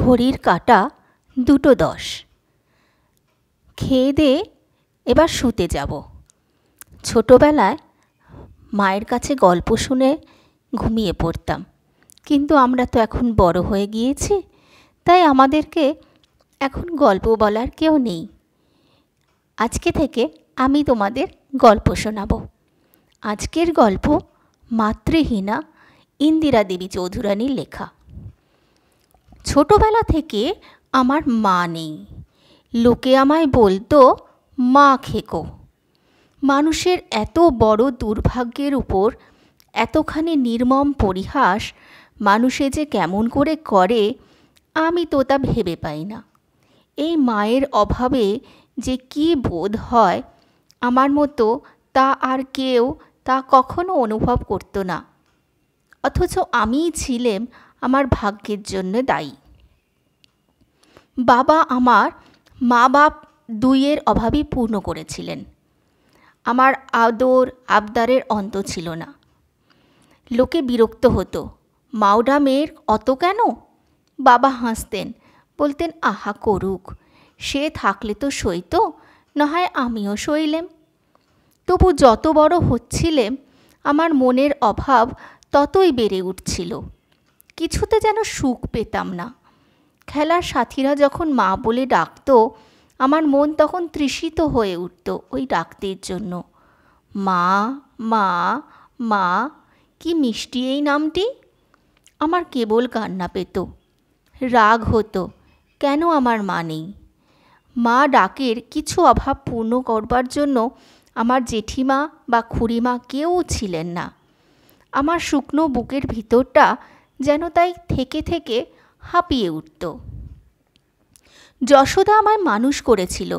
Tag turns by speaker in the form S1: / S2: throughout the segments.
S1: ঘড়ির কাটা দুটো দশ খেয়ে দে এবার শুতে যাব ছোটোবেলায় মায়ের কাছে গল্প শুনে ঘুমিয়ে পড়তাম কিন্তু আমরা তো এখন বড় হয়ে গিয়েছি তাই আমাদেরকে এখন গল্প বলার কেউ নেই আজকে থেকে আমি তোমাদের গল্প শোনাব আজকের গল্প মাতৃহীনা ইন্দিরা দেবী চৌধুরানীর লেখা ছোটোবেলা থেকে আমার মা নেই লোকে আমায় বলতো মা খেকো মানুষের এত বড় দুর্ভাগ্যের উপর এতখানি নির্মম পরিহাস মানুষে যে কেমন করে করে আমি তো তা ভেবে পাই না এই মায়ের অভাবে যে কি বোধ হয় আমার মতো তা আর কেউ তা কখনো অনুভব করতো না অথচ আমিই ছিলেম আমার ভাগ্যের জন্য দায়ী বাবা আমার মা বাপ দুইয়ের অভাবই পূর্ণ করেছিলেন আমার আদর আবদারের অন্ত ছিল না লোকে বিরক্ত হতো মাওডা মেয়ের অত কেন বাবা হাসতেন বলতেন আহা করুক সে থাকলে তো সইতো না হয় আমিও সইলেম তবু যত বড় হচ্ছিলেম আমার মনের অভাব ততই বেড়ে উঠছিল কিছুতে যেন সুখ পেতাম না খেলার সাথীরা যখন মা বলে ডাকত আমার মন তখন তৃষিত হয়ে উঠত ওই ডাকদের জন্য মা মা মা কি মিষ্টি এই নামটি আমার কেবল কান্না পেত রাগ হতো কেন আমার মা নেই মা ডাকের কিছু অভাব পূর্ণ করবার জন্য আমার জেঠিমা বা খুড়িমা কেউ ছিলেন না আমার শুকনো বুকের ভিতরটা যেন তাই থেকে থেকে হাঁপিয়ে উঠত যশোদা আমায় মানুষ করেছিল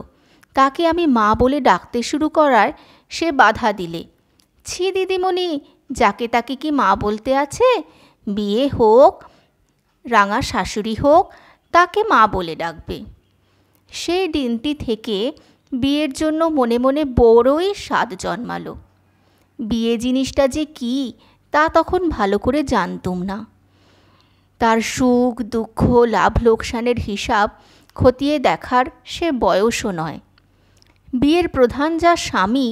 S1: তাকে আমি মা বলে ডাকতে শুরু করার সে বাধা দিলে ছি দিদিমণি যাকে তাকে কি মা বলতে আছে বিয়ে হোক রাঙা শাশুড়ি হোক তাকে মা বলে ডাকবে সেই দিনটি থেকে বিয়ের জন্য মনে মনে বড়ই স্বাদ জন্মালো বিয়ে জিনিসটা যে কী তা তখন ভালো করে জানতুম না তার সুখ দুঃখ লাভ লোকসানের হিসাব খতিয়ে দেখার সে বয়সও নয় বিয়ের প্রধান যা স্বামী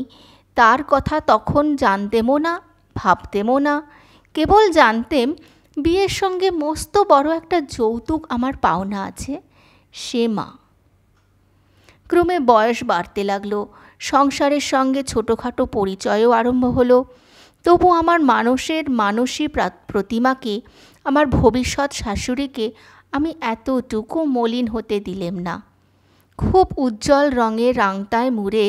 S1: তার কথা তখন জানতেমও না ভাবতেমও না কেবল জানতেম বিয়ের সঙ্গে মস্ত বড় একটা যৌতুক আমার পাওনা আছে সে মা ক্রমে বয়স বাড়তে লাগলো সংসারের সঙ্গে ছোটোখাটো পরিচয়ও আরম্ভ হলো তবু আমার মানুষের মানসী প্রতিমাকে আমার ভবিষ্যৎ শাশুড়িকে আমি এতটুকু মলিন হতে দিলেম না খুব উজ্জ্বল রঙে রাংতায় মুড়ে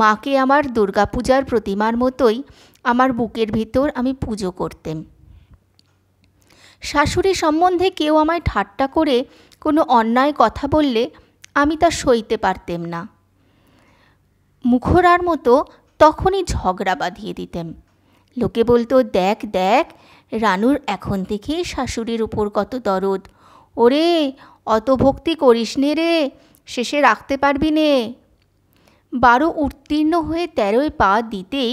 S1: মাকে আমার দুর্গাপূজার প্রতিমার মতোই আমার বুকের ভিতর আমি পুজো করতেম শাশুড়ি সম্বন্ধে কেউ আমায় ঠাট্টা করে কোনো অন্যায় কথা বললে আমি তা সইতে পারতেম না মুখরার মতো তখনই ঝগড়া বাঁধিয়ে দিতেম লোকে বলতো দেখ দেখ রানুর এখন থেকে শাশুড়ির উপর কত দরদ ওরে অত ভক্তি করিস নে রে শেষে রাখতে পারবি নে বারো উত্তীর্ণ হয়ে তেরোই পা দিতেই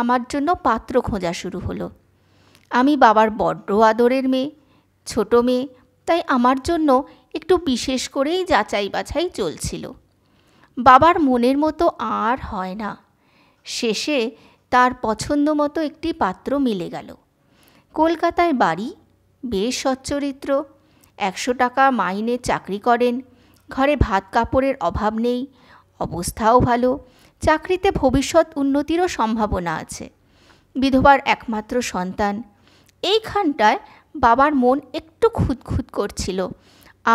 S1: আমার জন্য পাত্র খোঁজা শুরু হলো আমি বাবার বড্ড আদরের মেয়ে ছোট মেয়ে তাই আমার জন্য একটু বিশেষ করেই যাচাই বাছাই চলছিল বাবার মনের মতো আর হয় না শেষে তার পছন্দ মতো একটি পাত্র মিলে গেল কলকাতায় বাড়ি বেশ সচ্চরিত্র একশো টাকা মাইনে চাকরি করেন ঘরে ভাত কাপড়ের অভাব নেই অবস্থাও ভালো চাকরিতে ভবিষ্যৎ উন্নতিরও সম্ভাবনা আছে বিধবার একমাত্র সন্তান এইখানটায় বাবার মন একটু খুঁতখুত করছিল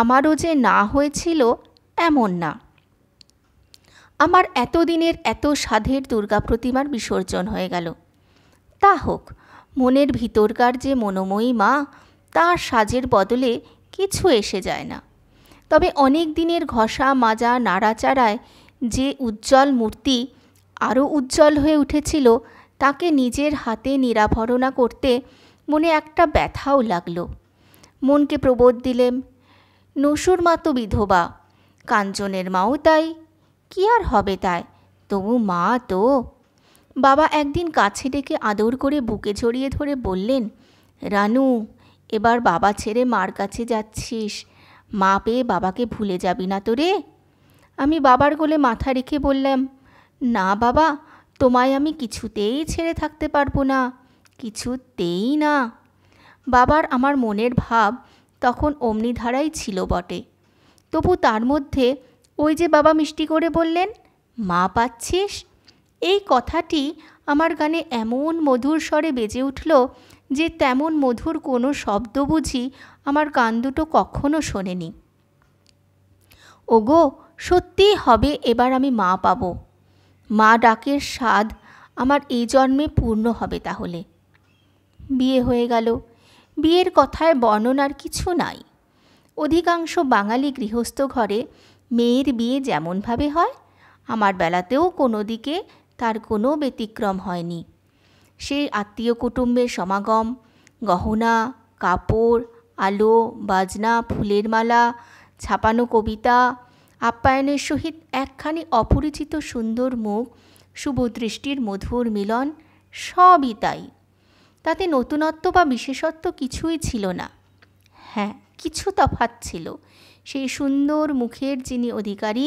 S1: আমারও যে না হয়েছিল এমন না আমার এতদিনের এত সাধের দুর্গা প্রতিমার বিসর্জন হয়ে গেল তা হোক মনের ভিতরকার যে মনোময়ী মা তার সাজের বদলে কিছু এসে যায় না তবে অনেক দিনের ঘষা মাজা নাড়াচাড়ায় যে উজ্জ্বল মূর্তি আরও উজ্জ্বল হয়ে উঠেছিল তাকে নিজের হাতে নিরাভরণা করতে মনে একটা ব্যথাও লাগল মনকে প্রবোধ দিলেম নসুর মা তো বিধবা কাঞ্চনের মাও তাই কি আর হবে তাই তবু মা তো বাবা একদিন কাছে ডেকে আদর করে বুকে জড়িয়ে ধরে বললেন রানু এবার বাবা ছেড়ে মার কাছে যাচ্ছিস মা পেয়ে বাবাকে ভুলে যাবি না তো রে আমি বাবার গোলে মাথা রেখে বললাম না বাবা তোমায় আমি কিছুতেই ছেড়ে থাকতে পারবো না কিছুতেই না বাবার আমার মনের ভাব তখন অমনিধারাই ছিল বটে তবু তার মধ্যে ওই যে বাবা মিষ্টি করে বললেন মা পাচ্ছিস এই কথাটি আমার গানে এমন মধুর স্বরে বেজে উঠল যে তেমন মধুর কোনো শব্দ বুঝি আমার কান দুটো কখনো শোনেনি ওগো সত্যিই হবে এবার আমি মা পাব মা ডাকের স্বাদ আমার এই জন্মে পূর্ণ হবে তাহলে বিয়ে হয়ে গেল বিয়ের কথায় বর্ণনার কিছু নাই অধিকাংশ বাঙালি গৃহস্থ ঘরে মেয়ের বিয়ে যেমনভাবে হয় আমার বেলাতেও কোনো দিকে তার কোনো ব্যতিক্রম হয়নি সেই আত্মীয় কুটুম্বের সমাগম গহনা কাপড় আলো বাজনা ফুলের মালা ছাপানো কবিতা আপ্যায়নের সহিত একখানি অপরিচিত সুন্দর মুখ শুভদৃষ্টির মধুর মিলন সবই তাই তাতে নতুনত্ব বা বিশেষত্ব কিছুই ছিল না হ্যাঁ কিছু তফাত ছিল সেই সুন্দর মুখের যিনি অধিকারী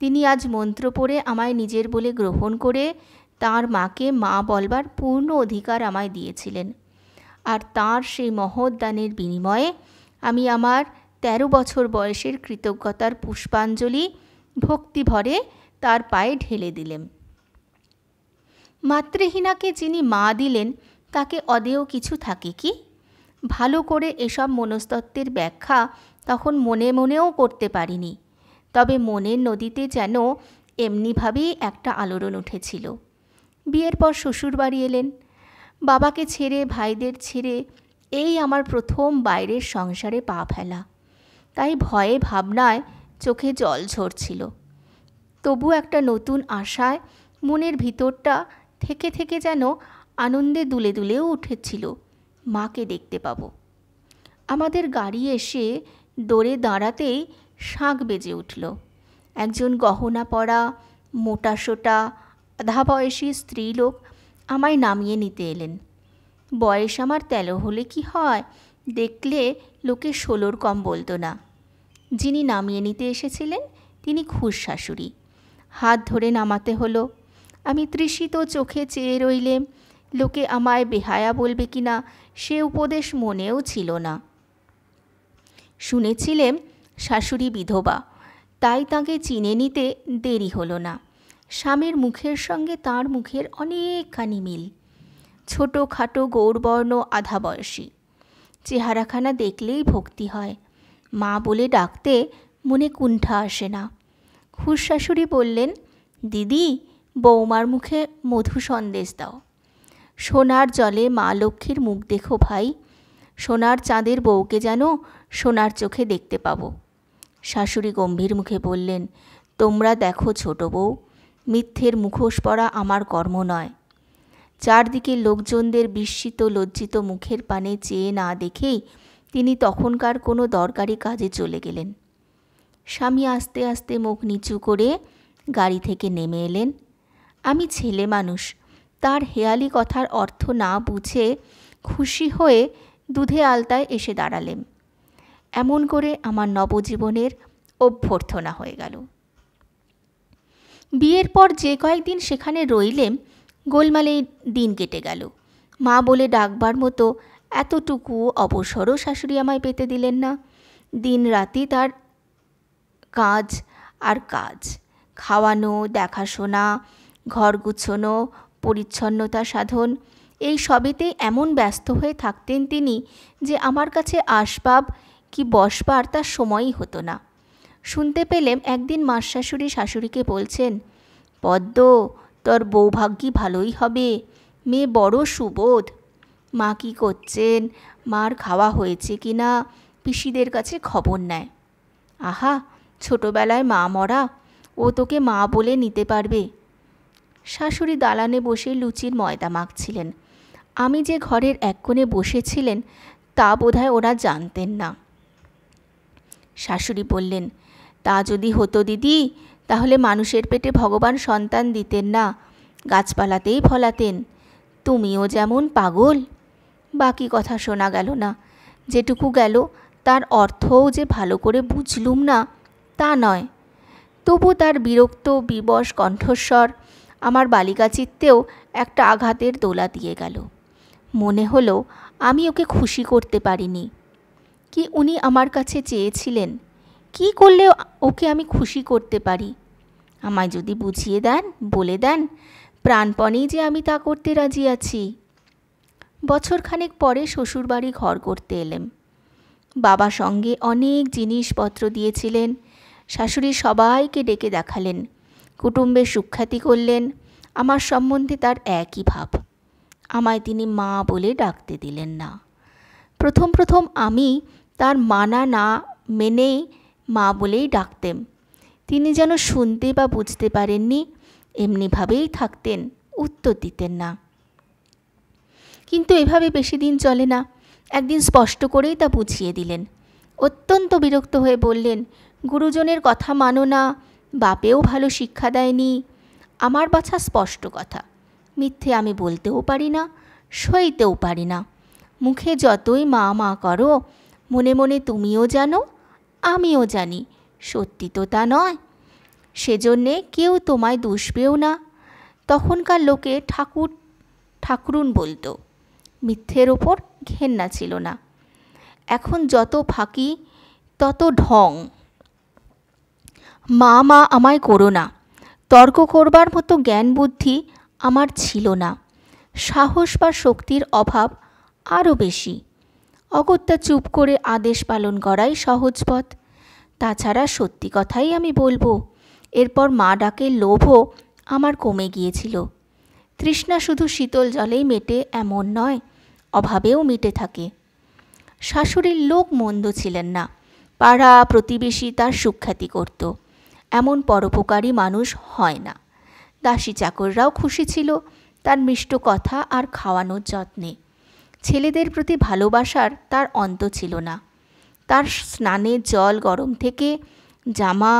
S1: তিনি আজ মন্ত্র পড়ে আমায় নিজের বলে গ্রহণ করে তার মাকে মা বলবার পূর্ণ অধিকার আমায় দিয়েছিলেন আর তার সেই মহৎ দানের বিনিময়ে আমি আমার ১৩ বছর বয়সের কৃতজ্ঞতার পুষ্পাঞ্জলি ভক্তিভরে তার পায়ে ঢেলে দিলেন মাতৃহীনাকে যিনি মা দিলেন তাকে অদেও কিছু থাকে কি ভালো করে এসব মনস্তত্ত্বের ব্যাখ্যা তখন মনে মনেও করতে পারিনি তবে মনের নদীতে যেন এমনিভাবেই একটা আলোড়ন উঠেছিল বিয়ের পর শ্বশুর বাড়ি এলেন বাবাকে ছেড়ে ভাইদের ছেড়ে এই আমার প্রথম বাইরের সংসারে পা ফেলা তাই ভয়ে ভাবনায় চোখে জল ঝরছিল তবু একটা নতুন আশায় মনের ভিতরটা থেকে থেকে যেন আনন্দে দুলে দুলেও উঠেছিল মাকে দেখতে পাবো আমাদের গাড়ি এসে দৌড়ে দাঁড়াতেই শাঁখ বেজে উঠল একজন গহনা পরা সোটা আধা বয়সী স্ত্রীলোক আমায় নামিয়ে নিতে এলেন বয়স আমার তেলো হলে কি হয় দেখলে লোকে ষোলোর কম বলতো না যিনি নামিয়ে নিতে এসেছিলেন তিনি খুশ শাশুড়ি হাত ধরে নামাতে হলো আমি তৃষিত চোখে চেয়ে রইলেম লোকে আমায় বেহায়া বলবে কিনা সে উপদেশ মনেও ছিল না শুনেছিলেন শাশুড়ি বিধবা তাই তাকে চিনে নিতে দেরি হলো না স্বামীর মুখের সঙ্গে তার মুখের অনেকখানি মিল ছোট খাটো গৌরবর্ণ আধা বয়সী চেহারাখানা দেখলেই ভক্তি হয় মা বলে ডাকতে মনে কুণ্ঠা আসে না হুর শাশুড়ি বললেন দিদি বৌমার মুখে মধু সন্দেশ দাও সোনার জলে মা লক্ষ্মীর মুখ দেখো ভাই সোনার চাঁদের বউকে যেন সোনার চোখে দেখতে পাবো শাশুড়ি গম্ভীর মুখে বললেন তোমরা দেখো ছোট বউ মিথ্যের মুখোশ পরা আমার কর্ম নয় চারদিকে লোকজনদের বিস্মিত লজ্জিত মুখের পানে চেয়ে না দেখেই তিনি তখনকার কোনো দরকারি কাজে চলে গেলেন স্বামী আস্তে আস্তে মুখ নিচু করে গাড়ি থেকে নেমে এলেন আমি ছেলে মানুষ তার হেয়ালি কথার অর্থ না বুঝে খুশি হয়ে দুধে আলতায় এসে দাঁড়ালেন এমন করে আমার নবজীবনের অভ্যর্থনা হয়ে গেল বিয়ের পর যে কয়েকদিন সেখানে রইলেম গোলমালেই দিন কেটে গেল মা বলে ডাকবার মতো এতটুকু অবসরও শাশুড়ি আমায় পেতে দিলেন না দিন রাতি তার কাজ আর কাজ খাওয়ানো দেখাশোনা ঘর গুছোনো পরিচ্ছন্নতা সাধন এই সবেতে এমন ব্যস্ত হয়ে থাকতেন তিনি যে আমার কাছে আসবাব কি বসবার তার সময়ই হতো না শুনতে পেলেম একদিন মাস শাশুড়ি শাশুড়িকে বলছেন পদ্ম তোর বৌভাগ্যি ভালোই হবে মেয়ে বড় সুবোধ মা কি করছেন মার খাওয়া হয়েছে কি না পিসিদের কাছে খবর নেয় আহা ছোটবেলায় মা মরা ও তোকে মা বলে নিতে পারবে শাশুড়ি দালানে বসে লুচির ময়দা মাখছিলেন আমি যে ঘরের এক কোণে বসেছিলেন তা বোধহয় ওরা জানতেন না শাশুড়ি বললেন তা যদি হতো দিদি তাহলে মানুষের পেটে ভগবান সন্তান দিতেন না গাছপালাতেই ফলাতেন তুমিও যেমন পাগল বাকি কথা শোনা গেল না যেটুকু গেল তার অর্থও যে ভালো করে বুঝলুম না তা নয় তবু তার বিরক্ত বিবশ কণ্ঠস্বর আমার বালিকা চিত্তেও একটা আঘাতের দোলা দিয়ে গেল মনে হলো আমি ওকে খুশি করতে পারিনি কি উনি আমার কাছে চেয়েছিলেন কি করলে ওকে আমি খুশি করতে পারি আমায় যদি বুঝিয়ে দেন বলে দেন প্রাণপণেই যে আমি তা করতে রাজি আছি বছরখানেক পরে শ্বশুরবাড়ি ঘর করতে এলেম বাবা সঙ্গে অনেক জিনিসপত্র দিয়েছিলেন শাশুড়ি সবাইকে ডেকে দেখালেন কুটুম্বের সুখ্যাতি করলেন আমার সম্বন্ধে তার একই ভাব আমায় তিনি মা বলে ডাকতে দিলেন না প্রথম প্রথম আমি তার মানা না মেনেই মা বলেই ডাকতেম তিনি যেন শুনতে বা বুঝতে পারেননি এমনিভাবেই থাকতেন উত্তর দিতেন না কিন্তু এভাবে বেশি দিন চলে না একদিন স্পষ্ট করেই তা বুঝিয়ে দিলেন অত্যন্ত বিরক্ত হয়ে বললেন গুরুজনের কথা মানো না বাপেও ভালো শিক্ষা দেয়নি আমার বাছা স্পষ্ট কথা মিথ্যে আমি বলতেও পারি না সইতেও পারি না মুখে যতই মা মা করো মনে মনে তুমিও জানো আমিও জানি সত্যি তো তা নয় সেজন্যে কেউ তোমায় দুষবেও না তখনকার লোকে ঠাকুর ঠাকুরুন বলতো মিথ্যের ওপর ঘেন্না ছিল না এখন যত ফাঁকি তত ঢং মা মা আমায় করো না তর্ক করবার মতো জ্ঞান বুদ্ধি আমার ছিল না সাহস বা শক্তির অভাব আরও বেশি অগত্যা চুপ করে আদেশ পালন করাই সহজ পথ তাছাড়া সত্যি কথাই আমি বলবো এরপর মা ডাকে লোভও আমার কমে গিয়েছিল তৃষ্ণা শুধু শীতল জলেই মেটে এমন নয় অভাবেও মিটে থাকে শাশুড়ির লোক মন্দ ছিলেন না পাড়া প্রতিবেশী তার সুখ্যাতি করত এমন পরোপকারী মানুষ হয় না দাসী চাকররাও খুশি ছিল তার মিষ্ট কথা আর খাওয়ানোর যত্নে ছেলেদের প্রতি ভালোবাসার তার অন্ত ছিল না তার স্নানে জল গরম থেকে জামা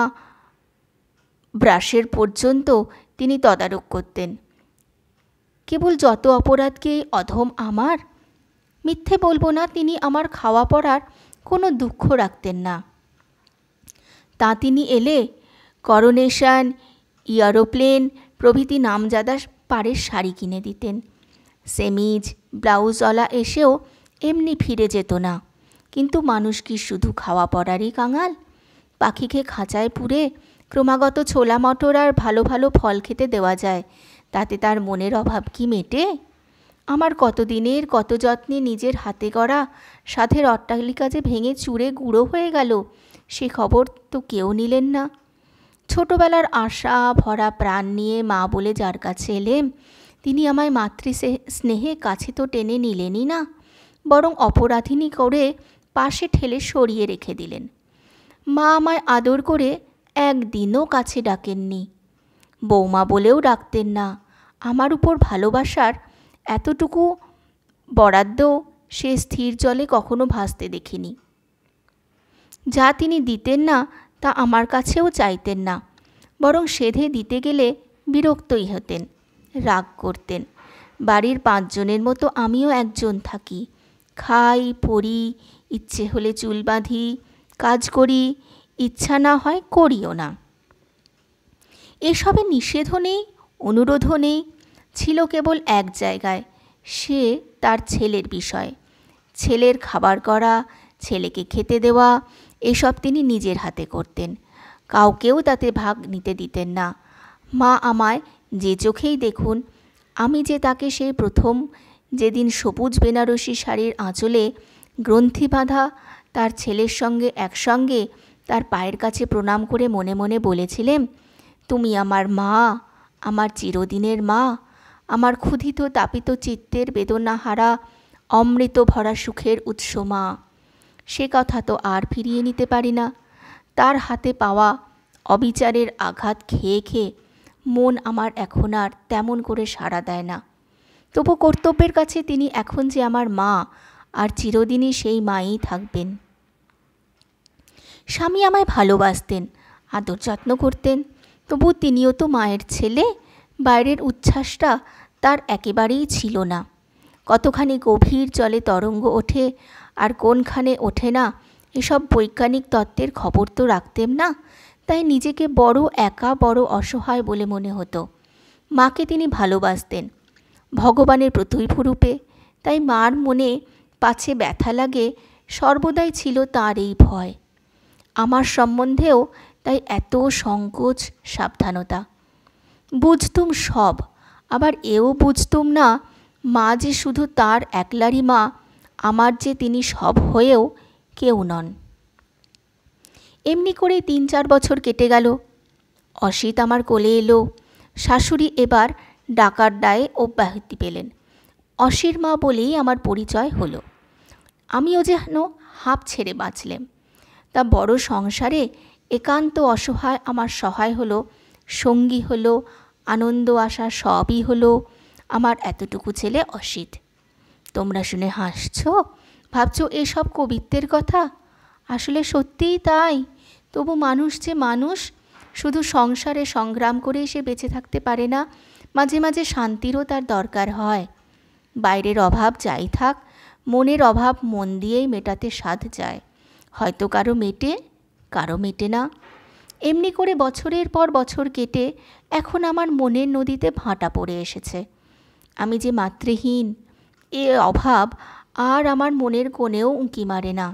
S1: ব্রাশের পর্যন্ত তিনি তদারক করতেন কেবল যত অপরাধকে অধম আমার মিথ্যে বলবো না তিনি আমার খাওয়া পড়ার কোনো দুঃখ রাখতেন না তা তিনি এলে করোনেশন এয়ারোপ্লেন প্রভৃতি নামজাদা পাড়ের শাড়ি কিনে দিতেন সেমিজ ব্লাউজওয়ালা এসেও এমনি ফিরে যেত না কিন্তু মানুষ কি শুধু খাওয়া পড়ারই কাঙাল পাখিকে খাঁচায় পুরে ক্রমাগত ছোলা মটর আর ভালো ভালো ফল খেতে দেওয়া যায় তাতে তার মনের অভাব কি মেটে আমার কতদিনের কত যত্নে নিজের হাতে গড়া সাধের অট্টালিকা যে ভেঙে চুড়ে গুঁড়ো হয়ে গেল সে খবর তো কেউ নিলেন না ছোটবেলার আশা ভরা প্রাণ নিয়ে মা বলে যার কাছে এলেম তিনি আমায় মাতৃ স্নেহে কাছে তো টেনে নিলেনই না বরং অপরাধিনী করে পাশে ঠেলে সরিয়ে রেখে দিলেন মা আমায় আদর করে একদিনও কাছে ডাকেননি বৌমা বলেও ডাকতেন না আমার উপর ভালোবাসার এতটুকু বরাদ্দ সে স্থির জলে কখনো ভাসতে দেখিনি যা তিনি দিতেন না তা আমার কাছেও চাইতেন না বরং সেধে দিতে গেলে বিরক্তই হতেন রাগ করতেন বাড়ির পাঁচজনের মতো আমিও একজন থাকি খাই পড়ি ইচ্ছে হলে চুল বাঁধি কাজ করি ইচ্ছা না হয় করিও না এসবে নিষেধও নেই অনুরোধও নেই ছিল কেবল এক জায়গায় সে তার ছেলের বিষয় ছেলের খাবার করা ছেলেকে খেতে দেওয়া এসব তিনি নিজের হাতে করতেন কাউকেও তাতে ভাগ নিতে দিতেন না মা আমায় যে চোখেই দেখুন আমি যে তাকে সেই প্রথম যেদিন সবুজ বেনারসি শাড়ির আঁচলে গ্রন্থি বাঁধা তার ছেলের সঙ্গে একসঙ্গে তার পায়ের কাছে প্রণাম করে মনে মনে বলেছিলেন তুমি আমার মা আমার চিরদিনের মা আমার ক্ষুধিত তাপিত চিত্তের বেদনাহারা অমৃত ভরা সুখের উৎস মা সে কথা তো আর ফিরিয়ে নিতে পারি না তার হাতে পাওয়া অবিচারের আঘাত খেয়ে খেয়ে মন আমার এখন আর তেমন করে সাড়া দেয় না তবু কর্তব্যের কাছে তিনি এখন যে আমার মা আর চিরদিনই সেই মাই থাকবেন স্বামী আমায় ভালোবাসতেন আদর যত্ন করতেন তবু তিনিও তো মায়ের ছেলে বাইরের উচ্ছ্বাসটা তার একেবারেই ছিল না কতখানি গভীর জলে তরঙ্গ ওঠে আর কোনখানে ওঠে না এসব বৈজ্ঞানিক তত্ত্বের খবর তো রাখতেন না তাই নিজেকে বড় একা বড় অসহায় বলে মনে হতো মাকে তিনি ভালোবাসতেন ভগবানের প্রতৈভরূপে তাই মার মনে পাছে ব্যথা লাগে সর্বদাই ছিল তার এই ভয় আমার সম্বন্ধেও তাই এত সংকোচ সাবধানতা বুঝতুম সব আবার এও বুঝতুম না মা যে শুধু তার একলারি মা আমার যে তিনি সব হয়েও কেউ নন এমনি করে তিন চার বছর কেটে গেল অসিত আমার কোলে এলো শাশুড়ি এবার ডাকার দায়ে অব্যাহতি পেলেন অসির মা বলেই আমার পরিচয় হলো আমিও যেন হাঁপ ছেড়ে বাঁচলেম তা বড় সংসারে একান্ত অসহায় আমার সহায় হলো সঙ্গী হলো আনন্দ আসা সবই হলো আমার এতটুকু ছেলে অসিত তোমরা শুনে হাসছ ভাবছো এসব কবিত্বের কথা আসলে সত্যিই তাই তবু মানুষ যে মানুষ শুধু সংসারে সংগ্রাম করে সে বেঁচে থাকতে পারে না মাঝে মাঝে শান্তিরও তার দরকার হয় বাইরের অভাব যাই থাক মনের অভাব মন দিয়েই মেটাতে সাধ যায় হয়তো কারো মেটে কারো মেটে না এমনি করে বছরের পর বছর কেটে এখন আমার মনের নদীতে ভাঁটা পড়ে এসেছে আমি যে মাতৃহীন এ অভাব আর আমার মনের কোণেও উঁকি মারে না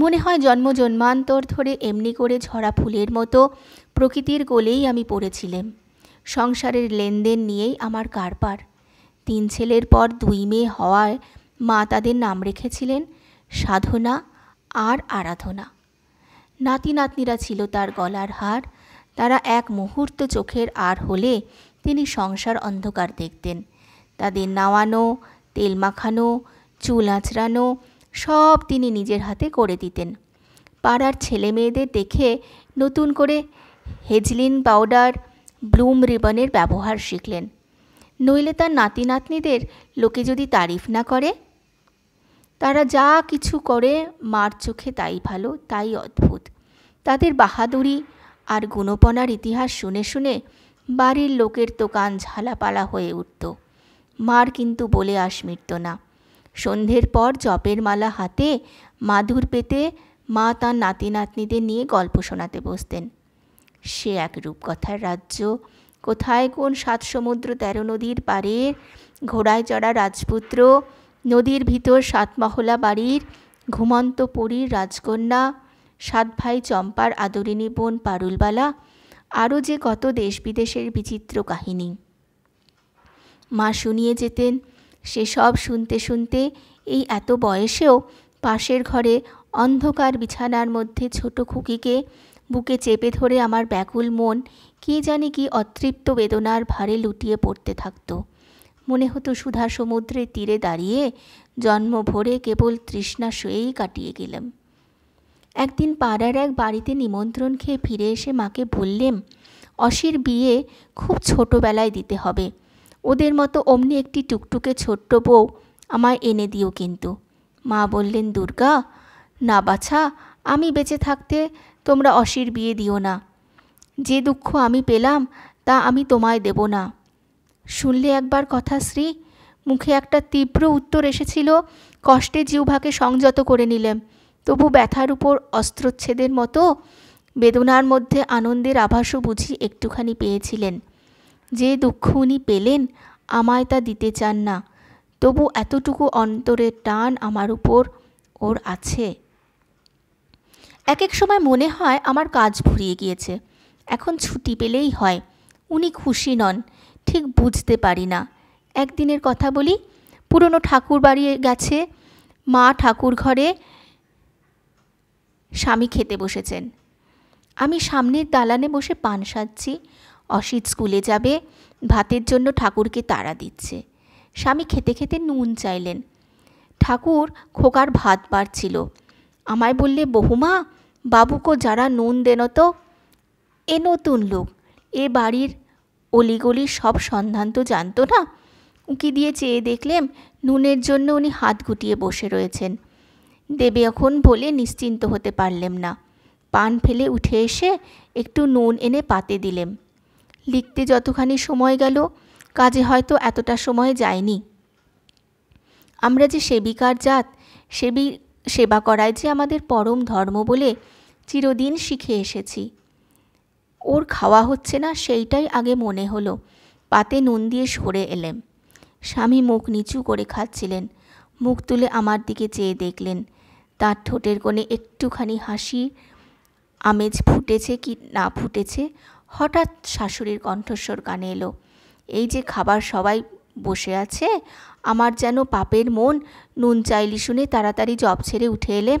S1: মনে হয় জন্ম জন্মান্তর ধরে এমনি করে ঝরা ফুলের মতো প্রকৃতির কোলেই আমি পড়েছিলাম সংসারের লেনদেন নিয়েই আমার কারবার তিন ছেলের পর দুই মেয়ে হওয়ায় মা তাদের নাম রেখেছিলেন সাধনা আর আরাধনা নাতি নাতনিরা ছিল তার গলার হার তারা এক মুহূর্ত চোখের আর হলে তিনি সংসার অন্ধকার দেখতেন তাদের নাওয়ানো তেল মাখানো চুল আঁচড়ানো সব তিনি নিজের হাতে করে দিতেন পাড়ার ছেলে মেয়েদের দেখে নতুন করে হেজলিন পাউডার ব্লুম রিবনের ব্যবহার শিখলেন নইলে তার নাতি নাতনিদের লোকে যদি তারিফ না করে তারা যা কিছু করে মার চোখে তাই ভালো তাই অদ্ভুত তাদের বাহাদুরি আর গুণপনার ইতিহাস শুনে শুনে বাড়ির লোকের তো কান ঝালাপালা হয়ে উঠত মার কিন্তু বলে আস মিটত না সন্ধ্যের পর জপের মালা হাতে মাধুর পেতে মা তার নাতি নাতনিদের নিয়ে গল্প শোনাতে বসতেন সে এক রূপকথার রাজ্য কোথায় কোন সাত সমুদ্র তেরো নদীর পারে ঘোড়ায় চড়া রাজপুত্র নদীর ভিতর সাতমহলা বাড়ির ঘুমন্ত পরীর রাজকন্যা সাত ভাই চম্পার আদরিণী বোন পারুলবালা আরও যে কত দেশ বিদেশের বিচিত্র কাহিনী মা শুনিয়ে যেতেন সে সব শুনতে শুনতে এই এত বয়সেও পাশের ঘরে অন্ধকার বিছানার মধ্যে ছোট খুকিকে বুকে চেপে ধরে আমার ব্যাকুল মন কে জানে কি অতৃপ্ত বেদনার ভারে লুটিয়ে পড়তে থাকত মনে হতো সুধা সমুদ্রের তীরে দাঁড়িয়ে জন্ম ভরে কেবল তৃষ্ণা শুয়েই কাটিয়ে গেলাম একদিন পাড়ার এক বাড়িতে নিমন্ত্রণ খেয়ে ফিরে এসে মাকে বললেম অসির বিয়ে খুব ছোটোবেলায় দিতে হবে ওদের মতো অমনি একটি টুকটুকে ছোট্ট বউ আমায় এনে দিও কিন্তু মা বললেন দুর্গা না বাছা আমি বেঁচে থাকতে তোমরা অসির বিয়ে দিও না যে দুঃখ আমি পেলাম তা আমি তোমায় দেব না শুনলে একবার কথা শ্রী মুখে একটা তীব্র উত্তর এসেছিল কষ্টে জিউভাকে সংযত করে নিলেন তবু ব্যথার উপর অস্ত্রচ্ছেদের মতো বেদনার মধ্যে আনন্দের আভাসও বুঝি একটুখানি পেয়েছিলেন যে দুঃখ উনি পেলেন আমায় তা দিতে চান না তবু এতটুকু অন্তরের টান আমার উপর ওর আছে এক এক সময় মনে হয় আমার কাজ ফুরিয়ে গিয়েছে এখন ছুটি পেলেই হয় উনি খুশি নন ঠিক বুঝতে পারি না একদিনের কথা বলি পুরনো ঠাকুর বাড়ি গেছে মা ঠাকুর ঘরে স্বামী খেতে বসেছেন আমি সামনের দালানে বসে পান সাজছি অসিত স্কুলে যাবে ভাতের জন্য ঠাকুরকে তাড়া দিচ্ছে স্বামী খেতে খেতে নুন চাইলেন ঠাকুর খোকার ভাত বাড়ছিল আমায় বললে বহুমা বাবুকো যারা নুন দেন তো এ নতুন লোক এ বাড়ির অলিগলি সব সন্ধান তো জানতো না উঁকি দিয়ে চেয়ে দেখলেম নুনের জন্য উনি হাত গুটিয়ে বসে রয়েছেন দেবে এখন বলে নিশ্চিন্ত হতে পারলেম না পান ফেলে উঠে এসে একটু নুন এনে পাতে দিলেম লিখতে যতখানি সময় গেল কাজে হয়তো এতটা সময় যায়নি আমরা যে সেবিকার জাত সেবি সেবা করায় যে আমাদের পরম ধর্ম বলে চিরদিন শিখে এসেছি ওর খাওয়া হচ্ছে না সেইটাই আগে মনে হলো পাতে নুন দিয়ে সরে এলেম স্বামী মুখ নিচু করে খাচ্ছিলেন মুখ তুলে আমার দিকে চেয়ে দেখলেন তার ঠোঁটের কোণে একটুখানি হাসি আমেজ ফুটেছে কি না ফুটেছে হঠাৎ শাশুড়ির কণ্ঠস্বর কানে এলো এই যে খাবার সবাই বসে আছে আমার যেন পাপের মন নুন চাইলি শুনে তাড়াতাড়ি জব ছেড়ে উঠে এলে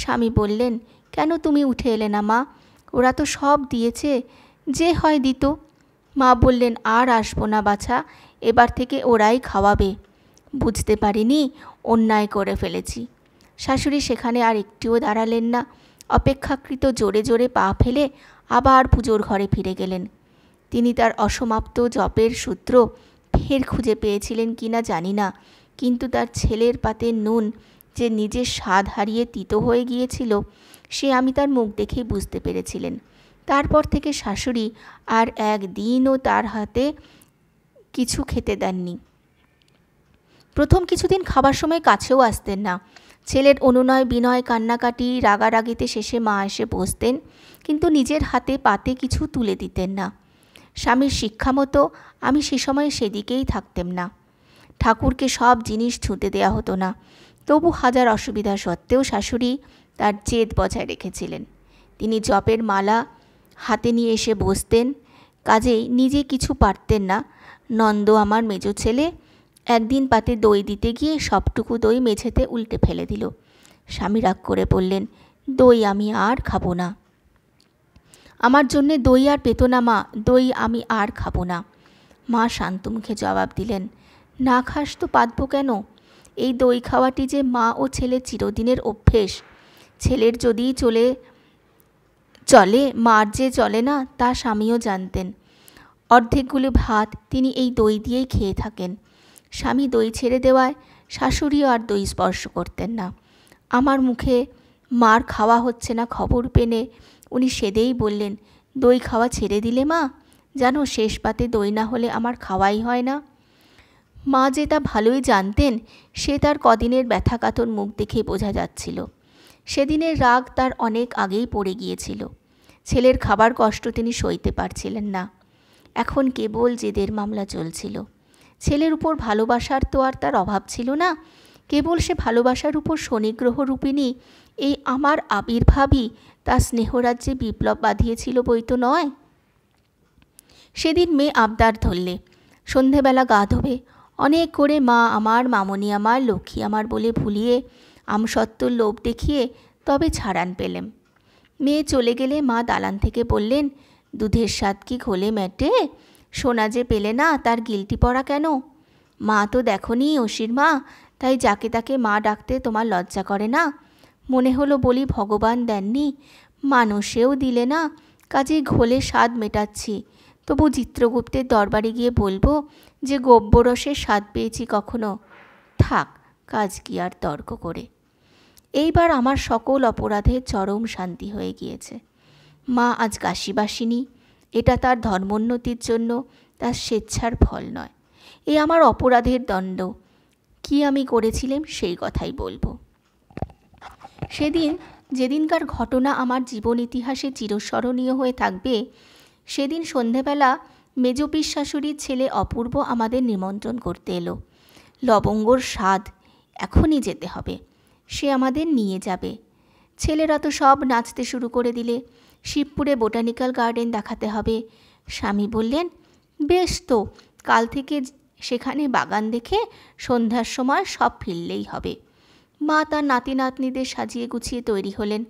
S1: স্বামী বললেন কেন তুমি উঠে এলে না মা ওরা তো সব দিয়েছে যে হয় দিত মা বললেন আর আসবো না বাছা এবার থেকে ওরাই খাওয়াবে বুঝতে পারিনি অন্যায় করে ফেলেছি শাশুড়ি সেখানে আর একটিও দাঁড়ালেন না অপেক্ষাকৃত জোরে জোরে পা ফেলে আবার পুজোর ঘরে ফিরে গেলেন তিনি তার অসমাপ্ত জপের সূত্র ফের খুঁজে পেয়েছিলেন কি না জানি না কিন্তু তার ছেলের পাতে নুন যে নিজের স্বাদ হারিয়ে তিতো হয়ে গিয়েছিল সে আমি তার মুখ দেখেই বুঝতে পেরেছিলেন তারপর থেকে শাশুড়ি আর একদিনও তার হাতে কিছু খেতে দেননি প্রথম কিছুদিন খাবার সময় কাছেও আসতেন না ছেলের অনুনয় বিনয় কান্নাকাটি রাগারাগিতে শেষে মা এসে বসতেন কিন্তু নিজের হাতে পাতে কিছু তুলে দিতেন না স্বামীর শিক্ষা মতো আমি সে সময় সেদিকেই থাকতেম না ঠাকুরকে সব জিনিস ছুঁতে দেয়া হতো না তবু হাজার অসুবিধা সত্ত্বেও শাশুড়ি তার জেদ বজায় রেখেছিলেন তিনি জপের মালা হাতে নিয়ে এসে বসতেন কাজেই নিজে কিছু পারতেন না নন্দ আমার মেজ ছেলে একদিন পাতে দই দিতে গিয়ে সবটুকু দই মেঝেতে উল্টে ফেলে দিল স্বামী রাগ করে বললেন দই আমি আর খাবো না আমার জন্যে দই আর পেতো না মা দই আমি আর খাবো না মা শান্ত মুখে জবাব দিলেন না খাস তো পাতবো কেন এই দই খাওয়াটি যে মা ও ছেলে চিরদিনের অভ্যেস ছেলের যদি চলে চলে মার যে চলে না তা স্বামীও জানতেন অর্ধেকগুলো ভাত তিনি এই দই দিয়েই খেয়ে থাকেন স্বামী দই ছেড়ে দেওয়ায় শাশুড়িও আর দই স্পর্শ করতেন না আমার মুখে মার খাওয়া হচ্ছে না খবর পেনে উনি সেদেই বললেন দই খাওয়া ছেড়ে দিলে মা জানো শেষ পাতে দই না হলে আমার খাওয়াই হয় না মা যে তা ভালোই জানতেন সে তার কদিনের ব্যথাকাতর মুখ দেখে বোঝা যাচ্ছিল সেদিনের রাগ তার অনেক আগেই পড়ে গিয়েছিল ছেলের খাবার কষ্ট তিনি সইতে পারছিলেন না এখন কেবল জেদের মামলা চলছিল ছেলের উপর ভালোবাসার তো আর তার অভাব ছিল না কেবল সে ভালোবাসার উপর শনিগ্রহ রূপিণী এই আমার আবির্ভাবই তার স্নেহরাজ্যে বিপ্লব বাঁধিয়েছিল বই তো নয় সেদিন মেয়ে আবদার ধরলে সন্ধেবেলা গা ধোবে অনেক করে মা আমার মামনি আমার লক্ষ্মী আমার বলে ভুলিয়ে আমসত্ত্বর লোভ দেখিয়ে তবে ছাড়ান পেলেম মেয়ে চলে গেলে মা দালান থেকে বললেন দুধের স্বাদ কি ঘোলে মেটে সোনা যে পেলে না তার গিলটি পড়া কেন মা তো দেখনি অসির মা তাই যাকে তাকে মা ডাকতে তোমার লজ্জা করে না মনে হলো বলি ভগবান দেননি মানুষেও দিলে না কাজেই ঘোলে স্বাদ মেটাচ্ছি তবু চিত্রগুপ্তের দরবারে গিয়ে বলবো যে গব্যরসের স্বাদ পেয়েছি কখনো থাক কাজ কি আর তর্ক করে এইবার আমার সকল অপরাধে চরম শান্তি হয়ে গিয়েছে মা আজ কাশিবাসিনী এটা তার ধর্মোন্নতির জন্য তার স্বেচ্ছার ফল নয় এ আমার অপরাধের দণ্ড কি আমি করেছিলাম সেই কথাই বলবো সেদিন যেদিনকার ঘটনা আমার জীবন ইতিহাসে চিরস্মরণীয় হয়ে থাকবে সেদিন সন্ধেবেলা মেজপিস শাশুড়ির ছেলে অপূর্ব আমাদের নিমন্ত্রণ করতে এলো লবঙ্গর স্বাদ এখনই যেতে হবে সে আমাদের নিয়ে যাবে ছেলেরা তো সব নাচতে শুরু করে দিলে শিবপুরে বোটানিক্যাল গার্ডেন দেখাতে হবে স্বামী বললেন বেশ তো কাল থেকে সেখানে বাগান দেখে সন্ধ্যার সময় সব ফিরলেই হবে মা তার নাতি নাতনিদের সাজিয়ে গুছিয়ে তৈরি হলেন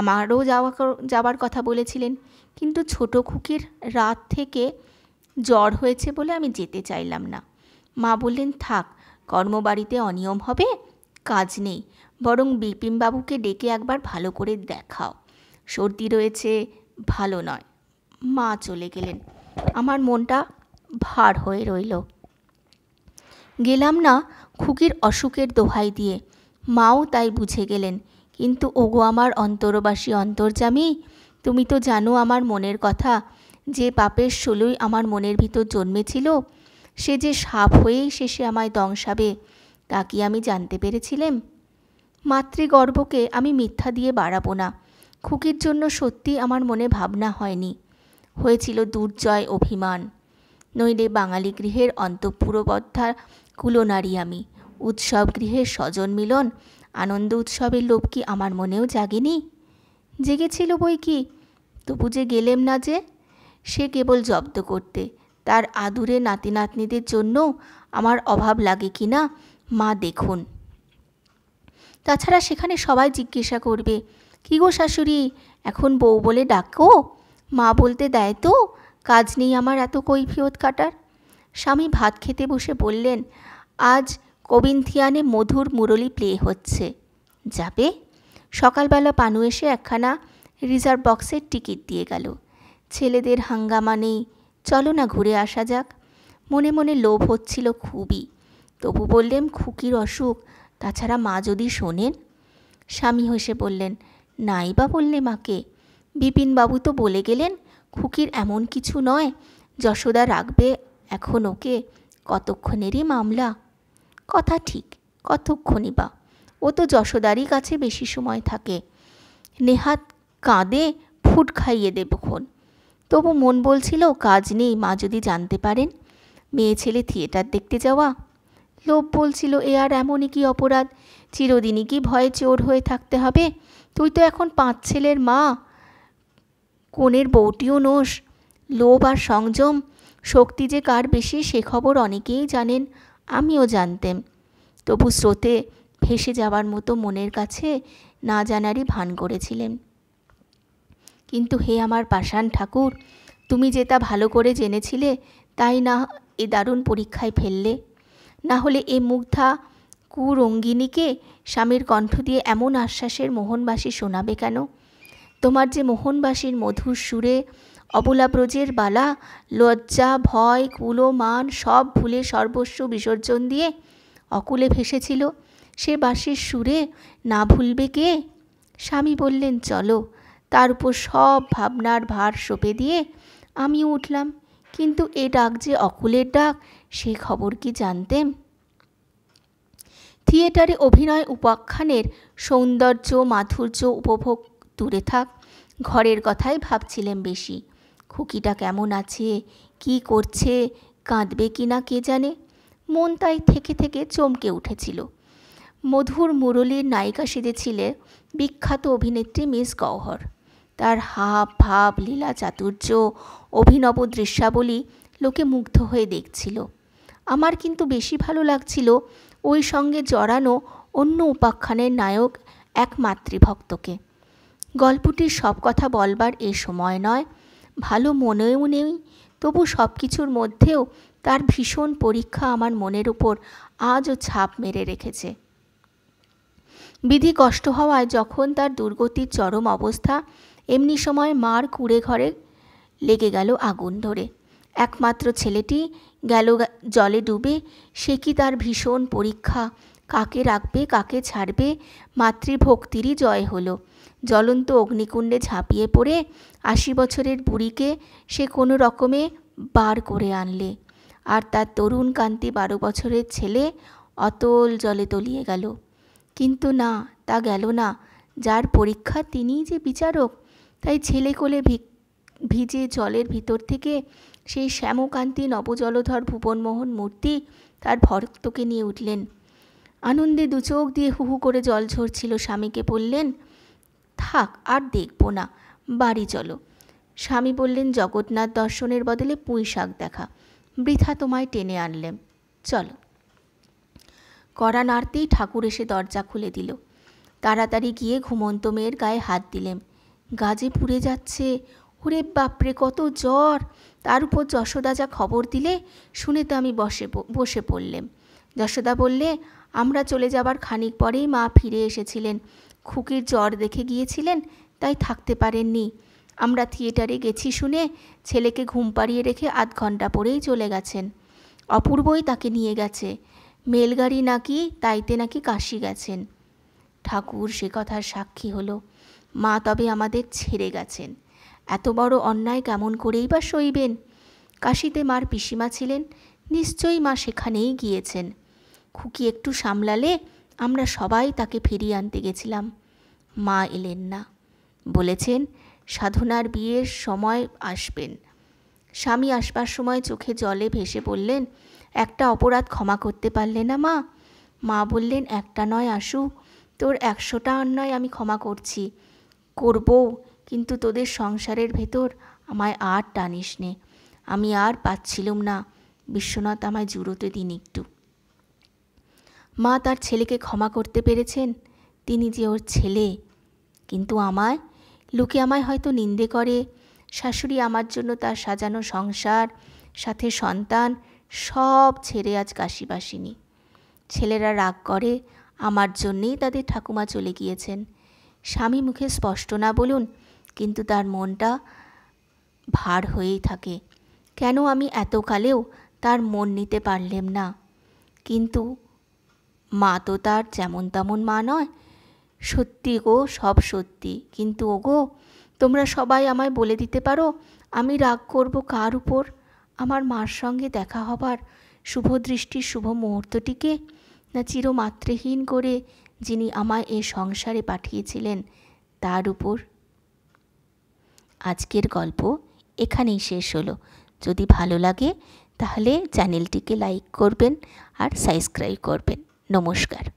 S1: আমারও যাওয়া যাওয়ার কথা বলেছিলেন কিন্তু ছোট খুকির রাত থেকে জ্বর হয়েছে বলে আমি যেতে চাইলাম না মা বললেন থাক কর্মবাড়িতে অনিয়ম হবে কাজ নেই বরং বিপিনবাবুকে ডেকে একবার ভালো করে দেখাও সর্দি রয়েছে ভালো নয় মা চলে গেলেন আমার মনটা ভার হয়ে রইল গেলাম না খুকির অসুখের দোহাই দিয়ে মাও তাই বুঝে গেলেন কিন্তু ওগো আমার অন্তরবাসী অন্তর্জামী তুমি তো জানো আমার মনের কথা যে পাপের ষোলোই আমার মনের ভিতর জন্মেছিল সে যে সাপ হয়েই শেষে আমায় দংশাবে তা কি আমি জানতে পেরেছিলাম মাতৃগর্বকে আমি মিথ্যা দিয়ে বাড়াবো না খুকির জন্য সত্যি আমার মনে ভাবনা হয়নি হয়েছিল দুর্জয় অভিমান নইলে বাঙালি গৃহের অন্তঃপুরবদ্ধা কুলনারী আমি উৎসব গৃহের স্বজন মিলন আনন্দ উৎসবের লোভ কি আমার মনেও জাগেনি জেগেছিল বই কি তবু যে গেলেম না যে সে কেবল জব্দ করতে তার আদুরে নাতি নাতনিদের জন্য আমার অভাব লাগে কি না মা দেখুন তাছাড়া সেখানে সবাই জিজ্ঞাসা করবে কি গো শাশুড়ি এখন বউ বলে ডাকো মা বলতে দেয় তো কাজ নেই আমার এত কৈফিয়ত কাটার স্বামী ভাত খেতে বসে বললেন আজ কবিন্থিয়ানে মধুর মুরলি প্লে হচ্ছে যাবে সকালবেলা পানু এসে একখানা রিজার্ভ বক্সের টিকিট দিয়ে গেল ছেলেদের হাঙ্গামা নেই চলো না ঘুরে আসা যাক মনে মনে লোভ হচ্ছিল খুবই তবু বললেন খুকির অসুখ তাছাড়া মা যদি শোনেন স্বামী হেসে বললেন নাই বা বললে মাকে বিপিনবাবু তো বলে গেলেন খুকির এমন কিছু নয় যশোদা রাখবে এখন ওকে কতক্ষণেরই মামলা কথা ঠিক কতক্ষণই বা ও তো যশোদারই কাছে বেশি সময় থাকে নেহাত কাঁদে ফুট খাইয়ে দেবক্ষণ তবু মন বলছিল কাজ নেই মা যদি জানতে পারেন মেয়ে ছেলে থিয়েটার দেখতে যাওয়া লোভ বলছিল এ আর এমনই কি অপরাধ চিরদিনই কি ভয়ে চোর হয়ে থাকতে হবে তুই তো এখন পাঁচ ছেলের মা কোনের বউটিও নোস লোভ আর সংযম শক্তি যে কার বেশি সে খবর অনেকেই জানেন আমিও জানতেম তবু স্রোতে ভেসে যাওয়ার মতো মনের কাছে না জানারই ভান করেছিলেন কিন্তু হে আমার পাষাণ ঠাকুর তুমি যে তা ভালো করে জেনেছিলে তাই না এ দারুণ পরীক্ষায় ফেললে না হলে এ মুগ্ধা কুরঙ্গিনীকে স্বামীর কণ্ঠ দিয়ে এমন আশ্বাসের মোহনবাসী শোনাবে কেন তোমার যে মোহনবাসীর মধুর সুরে অবলা ব্রজের বালা লজ্জা ভয় কুলো মান সব ভুলে সর্বস্ব বিসর্জন দিয়ে অকুলে ভেসেছিল সে বাঁশির সুরে না ভুলবে কে স্বামী বললেন চলো তার উপর সব ভাবনার ভার সঁপে দিয়ে আমিও উঠলাম কিন্তু এ ডাক যে অকুলের ডাক সে খবর কি জানতেম থিয়েটারে অভিনয় উপাখ্যানের সৌন্দর্য মাধুর্য উপভোগ দূরে থাক ঘরের কথাই ভাবছিলেন বেশি খুকিটা কেমন আছে কি করছে কাঁদবে কি না কে জানে মন তাই থেকে থেকে চমকে উঠেছিল মধুর মুরলীর নায়িকা সেজেছিলেন বিখ্যাত অভিনেত্রী মিস গহ্বর তার হাব ভাব লীলা চাতুর্য অভিনব দৃশ্যাবলী লোকে মুগ্ধ হয়ে দেখছিল আমার কিন্তু বেশি ভালো লাগছিল ওই সঙ্গে জড়ানো অন্য উপাখ্যানের নায়ক এক মাতৃভক্তকে গল্পটির সব কথা বলবার এ সময় নয় ভালো মনেও নেই তবু সব কিছুর মধ্যেও তার ভীষণ পরীক্ষা আমার মনের উপর আজও ছাপ মেরে রেখেছে বিধি কষ্ট হওয়ায় যখন তার দুর্গতির চরম অবস্থা এমনি সময় মার কুড়ে ঘরে লেগে গেল আগুন ধরে একমাত্র ছেলেটি গেল জলে ডুবে সে কি তার ভীষণ পরীক্ষা কাকে রাখবে কাকে ছাড়বে মাতৃভক্তিরই জয় হলো জ্বলন্ত অগ্নিকুণ্ডে ঝাঁপিয়ে পড়ে আশি বছরের বুড়িকে সে কোনো রকমে বার করে আনলে আর তার তরুণ কান্তি বারো বছরের ছেলে অতল জলে তলিয়ে গেল কিন্তু না তা গেল না যার পরীক্ষা তিনিই যে বিচারক তাই ছেলে কোলে ভিজে জলের ভিতর থেকে সেই শ্যামকান্তি নবজলধর ভুবনমোহন মূর্তি তার ভরতকে নিয়ে উঠলেন আনন্দে দুচোখ দিয়ে হুহু করে জল ঝরছিল স্বামীকে বললেন থাক আর দেখব না বাড়ি চলো স্বামী বললেন জগন্নাথ দর্শনের বদলে পুঁই শাক দেখা বৃথা তোমায় টেনে আনলেম চলো কড়া নাড়তেই ঠাকুর এসে দরজা খুলে দিল তাড়াতাড়ি গিয়ে ঘুমন্ত মেয়ের গায়ে হাত দিলেম গাজে পুড়ে যাচ্ছে ওরে বাপরে কত জ্বর তার উপর যশোদা যা খবর দিলে শুনে তো আমি বসে বসে পড়লেম যশোদা বললে আমরা চলে যাবার খানিক পরেই মা ফিরে এসেছিলেন খুকির জ্বর দেখে গিয়েছিলেন তাই থাকতে পারেননি আমরা থিয়েটারে গেছি শুনে ছেলেকে ঘুম পাড়িয়ে রেখে আধ ঘন্টা পরেই চলে গেছেন অপূর্বই তাকে নিয়ে গেছে মেলগাড়ি নাকি তাইতে নাকি কাশি গেছেন ঠাকুর সে কথার সাক্ষী হলো মা তবে আমাদের ছেড়ে গেছেন এত বড় অন্যায় কেমন করেই বা সইবেন কাশিতে মার পিসিমা ছিলেন নিশ্চয়ই মা সেখানেই গিয়েছেন খুকি একটু সামলালে আমরা সবাই তাকে ফিরিয়ে আনতে গেছিলাম মা এলেন না বলেছেন সাধনার বিয়ের সময় আসবেন স্বামী আসবার সময় চোখে জলে ভেসে বললেন একটা অপরাধ ক্ষমা করতে পারলে না মা মা বললেন একটা নয় আসু তোর একশোটা অন্যায় আমি ক্ষমা করছি করবো কিন্তু তোদের সংসারের ভেতর আমায় আর টানিস নে আমি আর পাচ্ছিলুম না বিশ্বনাথ আমায় জুড়োতে দিন একটু মা তার ছেলেকে ক্ষমা করতে পেরেছেন তিনি যে ওর ছেলে কিন্তু আমায় লোকে আমায় হয়তো নিন্দে করে শাশুড়ি আমার জন্য তার সাজানো সংসার সাথে সন্তান সব ছেড়ে আজ কাশিবাসিনী ছেলেরা রাগ করে আমার জন্যেই তাদের ঠাকুমা চলে গিয়েছেন স্বামী মুখে স্পষ্ট না বলুন কিন্তু তার মনটা ভার হয়েই থাকে কেন আমি এতকালেও তার মন নিতে পারলেম না কিন্তু মা তো তার যেমন তেমন মা নয় সত্যি গো সব সত্যি কিন্তু ওগো তোমরা সবাই আমায় বলে দিতে পারো আমি রাগ করব কার উপর আমার মার সঙ্গে দেখা হবার শুভ দৃষ্টির শুভ মুহূর্তটিকে না চিরমাত্রহীন করে যিনি আমায় এ সংসারে পাঠিয়েছিলেন তার উপর আজকের গল্প এখানেই শেষ হলো যদি ভালো লাগে তাহলে চ্যানেলটিকে লাইক করবেন আর সাবস্ক্রাইব করবেন নমস্কার